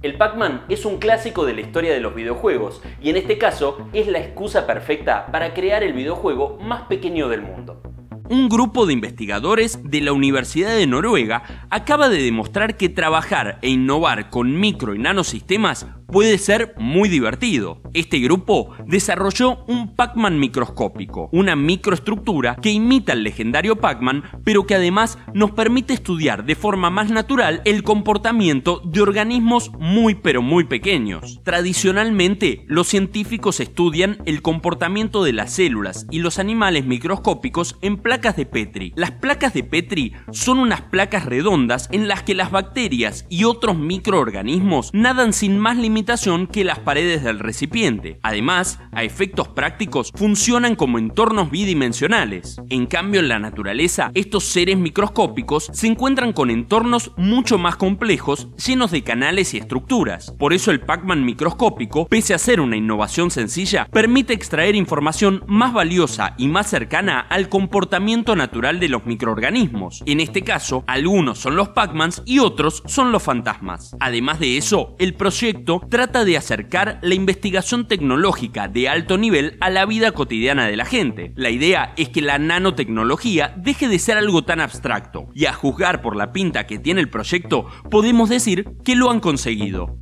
El Pac-Man es un clásico de la historia de los videojuegos y en este caso es la excusa perfecta para crear el videojuego más pequeño del mundo. Un grupo de investigadores de la Universidad de Noruega acaba de demostrar que trabajar e innovar con micro y nanosistemas puede ser muy divertido. Este grupo desarrolló un Pac-Man microscópico, una microestructura que imita al legendario Pac-Man, pero que además nos permite estudiar de forma más natural el comportamiento de organismos muy pero muy pequeños. Tradicionalmente, los científicos estudian el comportamiento de las células y los animales microscópicos en placas de Petri. Las placas de Petri son unas placas redondas en las que las bacterias y otros microorganismos nadan sin más límites imitación que las paredes del recipiente. Además, a efectos prácticos, funcionan como entornos bidimensionales. En cambio, en la naturaleza, estos seres microscópicos se encuentran con entornos mucho más complejos, llenos de canales y estructuras. Por eso el Pac-Man microscópico, pese a ser una innovación sencilla, permite extraer información más valiosa y más cercana al comportamiento natural de los microorganismos. En este caso, algunos son los Pac-Mans y otros son los fantasmas. Además de eso, el proyecto trata de acercar la investigación tecnológica de alto nivel a la vida cotidiana de la gente. La idea es que la nanotecnología deje de ser algo tan abstracto, y a juzgar por la pinta que tiene el proyecto, podemos decir que lo han conseguido.